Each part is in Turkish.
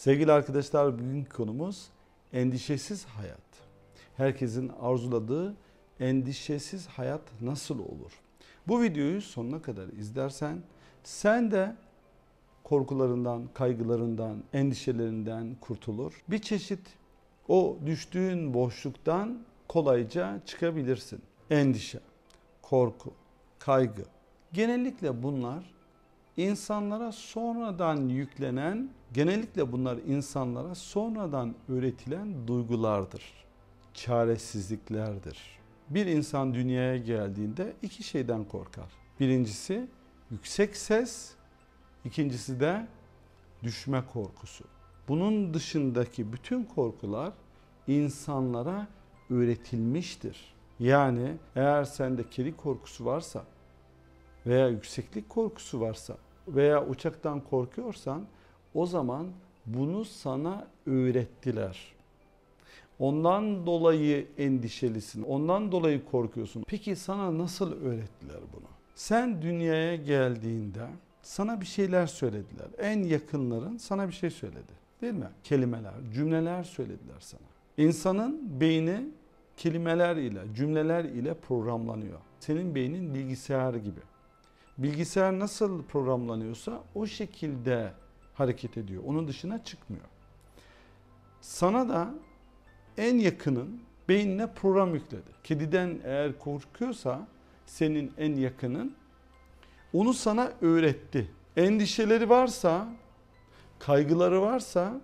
Sevgili arkadaşlar bugün konumuz endişesiz hayat. Herkesin arzuladığı endişesiz hayat nasıl olur? Bu videoyu sonuna kadar izlersen sen de korkularından, kaygılarından, endişelerinden kurtulur. Bir çeşit o düştüğün boşluktan kolayca çıkabilirsin. Endişe, korku, kaygı. Genellikle bunlar insanlara sonradan yüklenen genellikle bunlar insanlara sonradan üretilen duygulardır. Çaresizliklerdir. Bir insan dünyaya geldiğinde iki şeyden korkar. Birincisi yüksek ses, ikincisi de düşme korkusu. Bunun dışındaki bütün korkular insanlara üretilmiştir. Yani eğer sende kedi korkusu varsa veya yükseklik korkusu varsa veya uçaktan korkuyorsan o zaman bunu sana öğrettiler. Ondan dolayı endişelisin. Ondan dolayı korkuyorsun. Peki sana nasıl öğrettiler bunu? Sen dünyaya geldiğinde sana bir şeyler söylediler. En yakınların sana bir şey söyledi. Değil mi? Kelimeler, cümleler söylediler sana. İnsanın beyni kelimeler ile, cümleler ile programlanıyor. Senin beynin bilgisayar gibi bilgisayar nasıl programlanıyorsa o şekilde hareket ediyor. Onun dışına çıkmıyor. Sana da en yakının beynine program yükledi. Kediden eğer korkuyorsa senin en yakının onu sana öğretti. Endişeleri varsa, kaygıları varsa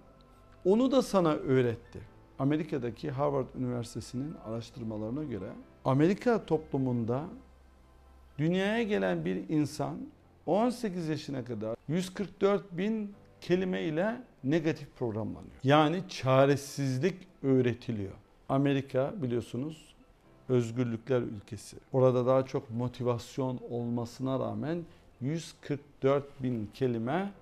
onu da sana öğretti. Amerika'daki Harvard Üniversitesi'nin araştırmalarına göre Amerika toplumunda Dünyaya gelen bir insan 18 yaşına kadar 144 bin kelime ile negatif programlanıyor. Yani çaresizlik öğretiliyor. Amerika biliyorsunuz özgürlükler ülkesi. Orada daha çok motivasyon olmasına rağmen 144 bin kelime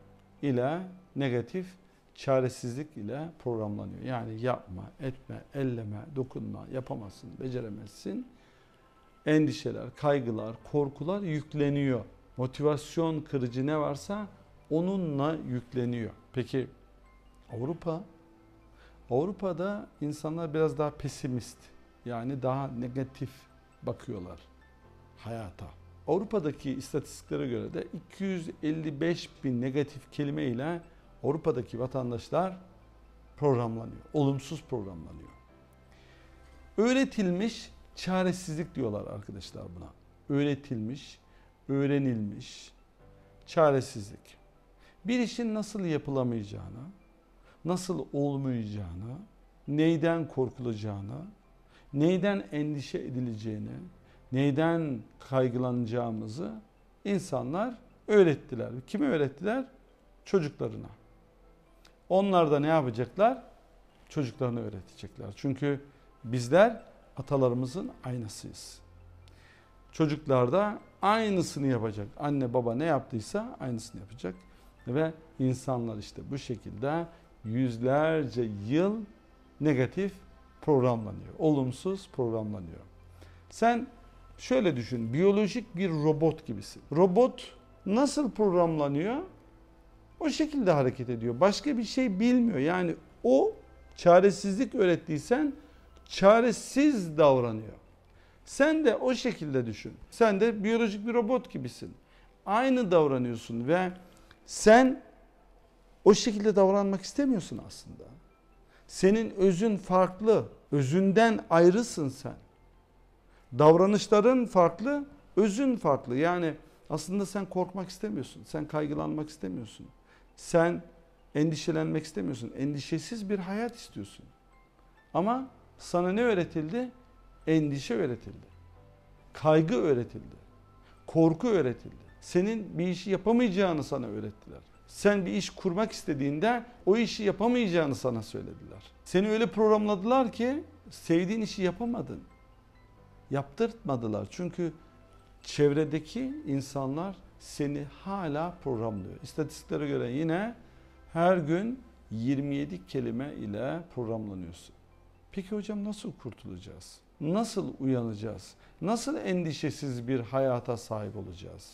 ile negatif çaresizlik ile programlanıyor. Yani yapma, etme, elleme, dokunma, yapamazsın, beceremezsin endişeler, kaygılar, korkular yükleniyor. Motivasyon kırıcı ne varsa onunla yükleniyor. Peki Avrupa Avrupa'da insanlar biraz daha pesimist. Yani daha negatif bakıyorlar hayata. Avrupa'daki istatistiklere göre de 255 bin negatif kelime ile Avrupa'daki vatandaşlar programlanıyor. Olumsuz programlanıyor. Öğretilmiş Çaresizlik diyorlar arkadaşlar buna. Öğretilmiş, öğrenilmiş çaresizlik. Bir işin nasıl yapılamayacağını, nasıl olmayacağını, neyden korkulacağını, neyden endişe edileceğini, neyden kaygılanacağımızı insanlar öğrettiler. Kimi öğrettiler? Çocuklarına. Onlar da ne yapacaklar? Çocuklarına öğretecekler. Çünkü bizler atalarımızın aynasıyız. Çocuklar da aynısını yapacak. Anne baba ne yaptıysa aynısını yapacak. Ve insanlar işte bu şekilde yüzlerce yıl negatif programlanıyor. Olumsuz programlanıyor. Sen şöyle düşün. Biyolojik bir robot gibisin. Robot nasıl programlanıyor? O şekilde hareket ediyor. Başka bir şey bilmiyor. Yani o çaresizlik öğrettiysen çaresiz davranıyor. Sen de o şekilde düşün. Sen de biyolojik bir robot gibisin. Aynı davranıyorsun ve sen o şekilde davranmak istemiyorsun aslında. Senin özün farklı. Özünden ayrısın sen. Davranışların farklı, özün farklı. Yani aslında sen korkmak istemiyorsun. Sen kaygılanmak istemiyorsun. Sen endişelenmek istemiyorsun. Endişesiz bir hayat istiyorsun. Ama sana ne öğretildi? Endişe öğretildi. Kaygı öğretildi. Korku öğretildi. Senin bir işi yapamayacağını sana öğrettiler. Sen bir iş kurmak istediğinde o işi yapamayacağını sana söylediler. Seni öyle programladılar ki sevdiğin işi yapamadın. Yaptırtmadılar. Çünkü çevredeki insanlar seni hala programlıyor. İstatistiklere göre yine her gün 27 kelime ile programlanıyorsun. Peki hocam nasıl kurtulacağız? Nasıl uyanacağız? Nasıl endişesiz bir hayata sahip olacağız?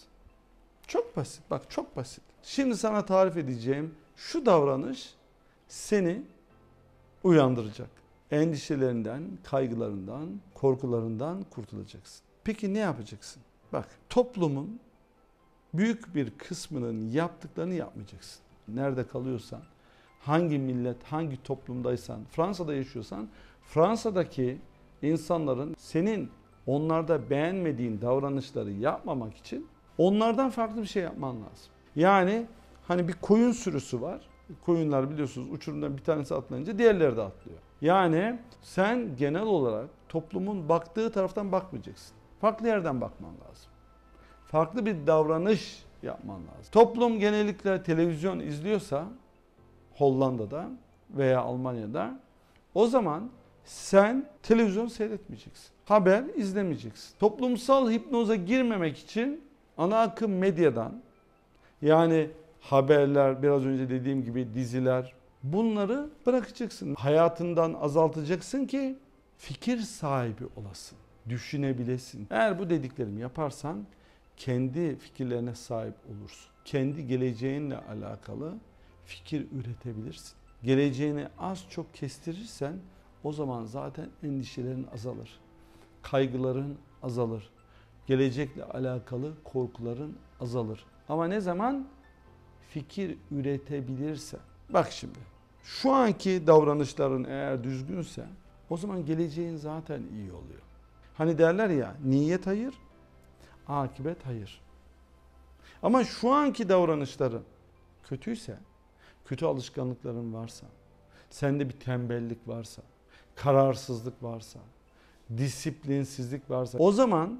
Çok basit bak çok basit. Şimdi sana tarif edeceğim şu davranış seni uyandıracak. Endişelerinden, kaygılarından, korkularından kurtulacaksın. Peki ne yapacaksın? Bak toplumun büyük bir kısmının yaptıklarını yapmayacaksın. Nerede kalıyorsan, hangi millet, hangi toplumdaysan, Fransa'da yaşıyorsan Fransa'daki insanların senin onlarda beğenmediğin davranışları yapmamak için onlardan farklı bir şey yapman lazım. Yani hani bir koyun sürüsü var. Koyunlar biliyorsunuz uçurumdan bir tanesi atlayınca diğerleri de atlıyor. Yani sen genel olarak toplumun baktığı taraftan bakmayacaksın. Farklı yerden bakman lazım. Farklı bir davranış yapman lazım. Toplum genellikle televizyon izliyorsa Hollanda'da veya Almanya'da o zaman sen televizyon seyretmeyeceksin. Haber izlemeyeceksin. Toplumsal hipnoza girmemek için ana akım medyadan yani haberler, biraz önce dediğim gibi diziler bunları bırakacaksın. Hayatından azaltacaksın ki fikir sahibi olasın, düşünebilesin. Eğer bu dediklerimi yaparsan kendi fikirlerine sahip olursun. Kendi geleceğinle alakalı fikir üretebilirsin. Geleceğini az çok kestirirsen o zaman zaten endişelerin azalır. Kaygıların azalır. Gelecekle alakalı korkuların azalır. Ama ne zaman? Fikir üretebilirse. Bak şimdi şu anki davranışların eğer düzgünse o zaman geleceğin zaten iyi oluyor. Hani derler ya niyet hayır, akibet hayır. Ama şu anki davranışların kötüyse, kötü alışkanlıkların varsa, sende bir tembellik varsa, kararsızlık varsa, disiplinsizlik varsa o zaman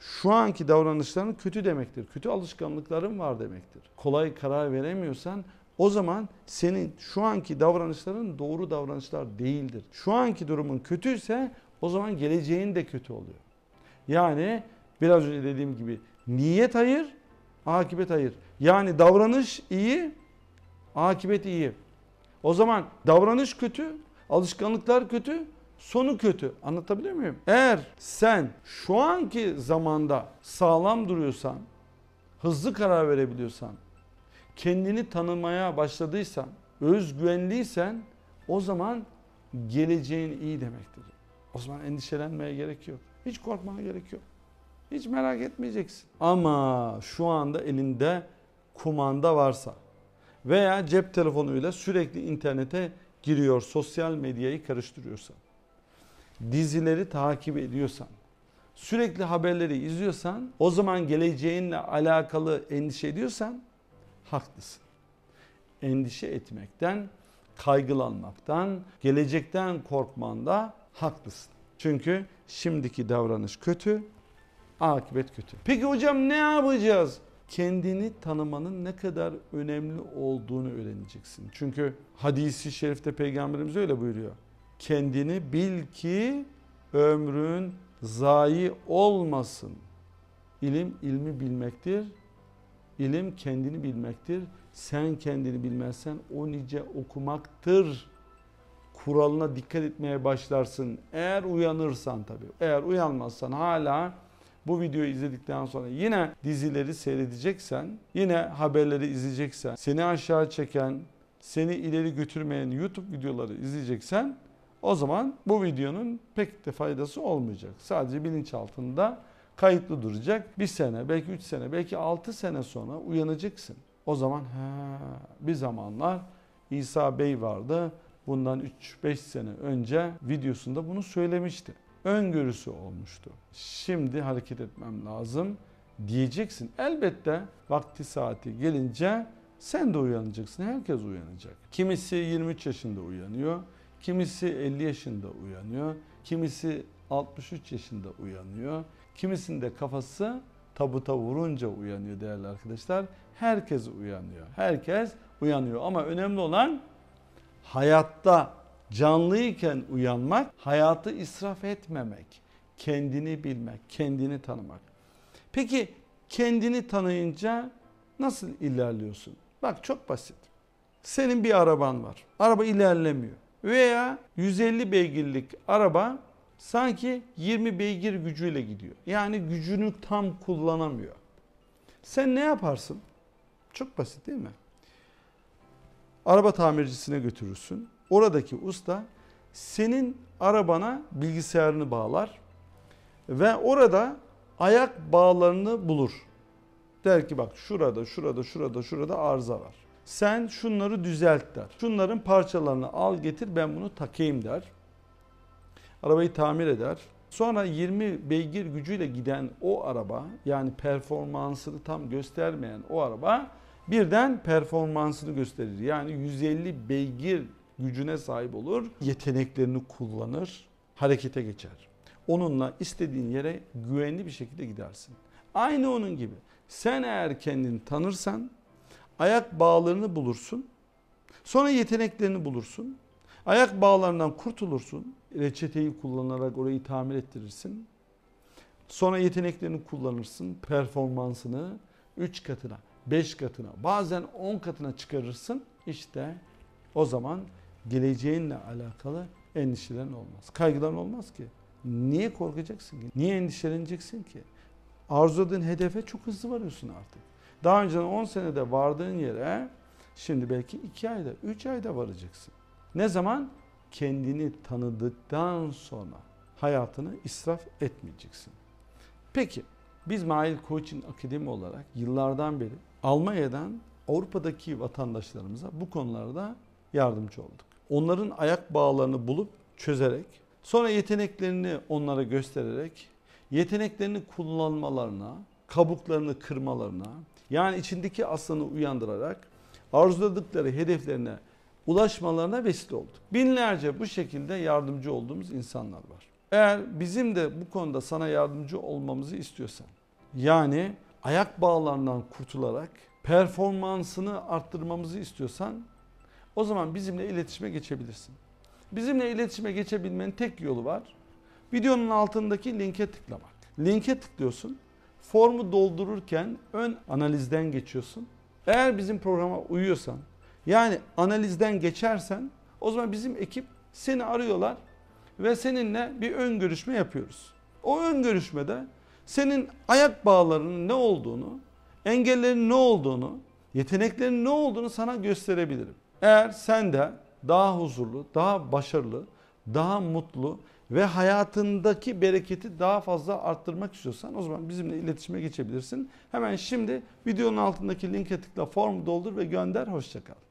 şu anki davranışların kötü demektir. Kötü alışkanlıkların var demektir. Kolay karar veremiyorsan o zaman senin şu anki davranışların doğru davranışlar değildir. Şu anki durumun kötüyse o zaman geleceğin de kötü oluyor. Yani biraz önce dediğim gibi niyet hayır, akibet hayır. Yani davranış iyi, akibet iyi. O zaman davranış kötü, Alışkanlıklar kötü, sonu kötü. Anlatabiliyor muyum? Eğer sen şu anki zamanda sağlam duruyorsan, hızlı karar verebiliyorsan, kendini tanımaya başladıysan, özgüvenliysen o zaman geleceğin iyi demektir. O zaman endişelenmeye gerek yok. Hiç korkmana gerek yok. Hiç merak etmeyeceksin. Ama şu anda elinde kumanda varsa veya cep telefonuyla sürekli internete giriyor sosyal medyayı karıştırıyorsan, dizileri takip ediyorsan, sürekli haberleri izliyorsan, o zaman geleceğinle alakalı endişe ediyorsan haklısın. Endişe etmekten, kaygılanmaktan, gelecekten korkman da haklısın. Çünkü şimdiki davranış kötü, akıbet kötü. Peki hocam ne yapacağız? kendini tanımanın ne kadar önemli olduğunu öğreneceksin. Çünkü hadisi şerifte peygamberimiz öyle buyuruyor. Kendini bil ki ömrün zayi olmasın. İlim ilmi bilmektir. İlim kendini bilmektir. Sen kendini bilmezsen o nice okumaktır. Kuralına dikkat etmeye başlarsın. Eğer uyanırsan tabii. Eğer uyanmazsan hala bu videoyu izledikten sonra yine dizileri seyredeceksen, yine haberleri izleyeceksen, seni aşağı çeken, seni ileri götürmeyen YouTube videoları izleyeceksen o zaman bu videonun pek de faydası olmayacak. Sadece bilinçaltında kayıtlı duracak. Bir sene, belki üç sene, belki altı sene sonra uyanacaksın. O zaman ha bir zamanlar İsa Bey vardı. Bundan 3-5 sene önce videosunda bunu söylemişti öngörüsü olmuştu. Şimdi hareket etmem lazım diyeceksin. Elbette vakti saati gelince sen de uyanacaksın. Herkes uyanacak. Kimisi 23 yaşında uyanıyor. Kimisi 50 yaşında uyanıyor. Kimisi 63 yaşında uyanıyor. Kimisinde kafası tabuta vurunca uyanıyor değerli arkadaşlar. Herkes uyanıyor. Herkes uyanıyor ama önemli olan hayatta Canlıyken uyanmak, hayatı israf etmemek, kendini bilmek, kendini tanımak. Peki kendini tanıyınca nasıl ilerliyorsun? Bak çok basit. Senin bir araban var. Araba ilerlemiyor. Veya 150 beygirlik araba sanki 20 beygir gücüyle gidiyor. Yani gücünü tam kullanamıyor. Sen ne yaparsın? Çok basit değil mi? Araba tamircisine götürürsün. Oradaki usta senin arabana bilgisayarını bağlar ve orada ayak bağlarını bulur. Der ki bak şurada, şurada, şurada, şurada arıza var. Sen şunları düzelt der. Şunların parçalarını al getir ben bunu takayım der. Arabayı tamir eder. Sonra 20 beygir gücüyle giden o araba yani performansını tam göstermeyen o araba birden performansını gösterir. Yani 150 beygir gücüne sahip olur, yeteneklerini kullanır, harekete geçer. Onunla istediğin yere güvenli bir şekilde gidersin. Aynı onun gibi. Sen eğer kendini tanırsan ayak bağlarını bulursun. Sonra yeteneklerini bulursun. Ayak bağlarından kurtulursun. Reçeteyi kullanarak orayı tamir ettirirsin. Sonra yeteneklerini kullanırsın. Performansını 3 katına, 5 katına, bazen 10 katına çıkarırsın. İşte o zaman geleceğinle alakalı endişelerin olmaz. Kaygıların olmaz ki. Niye korkacaksın ki? Niye endişeleneceksin ki? Arzuladığın hedefe çok hızlı varıyorsun artık. Daha önce 10 senede vardığın yere şimdi belki 2 ayda, 3 ayda varacaksın. Ne zaman? Kendini tanıdıktan sonra hayatını israf etmeyeceksin. Peki biz Mail Coaching Akademi olarak yıllardan beri Almanya'dan Avrupa'daki vatandaşlarımıza bu konularda yardımcı olduk onların ayak bağlarını bulup çözerek sonra yeteneklerini onlara göstererek yeteneklerini kullanmalarına, kabuklarını kırmalarına yani içindeki aslanı uyandırarak arzuladıkları hedeflerine ulaşmalarına vesile olduk. Binlerce bu şekilde yardımcı olduğumuz insanlar var. Eğer bizim de bu konuda sana yardımcı olmamızı istiyorsan yani ayak bağlarından kurtularak performansını arttırmamızı istiyorsan o zaman bizimle iletişime geçebilirsin. Bizimle iletişime geçebilmenin tek yolu var. Videonun altındaki linke tıklamak. Linke tıklıyorsun. Formu doldururken ön analizden geçiyorsun. Eğer bizim programa uyuyorsan, yani analizden geçersen o zaman bizim ekip seni arıyorlar ve seninle bir ön görüşme yapıyoruz. O ön görüşmede senin ayak bağlarının ne olduğunu, engellerin ne olduğunu, yeteneklerin ne olduğunu sana gösterebilirim. Eğer sen de daha huzurlu, daha başarılı, daha mutlu ve hayatındaki bereketi daha fazla arttırmak istiyorsan o zaman bizimle iletişime geçebilirsin. Hemen şimdi videonun altındaki linke tıkla formu doldur ve gönder. Hoşçakal.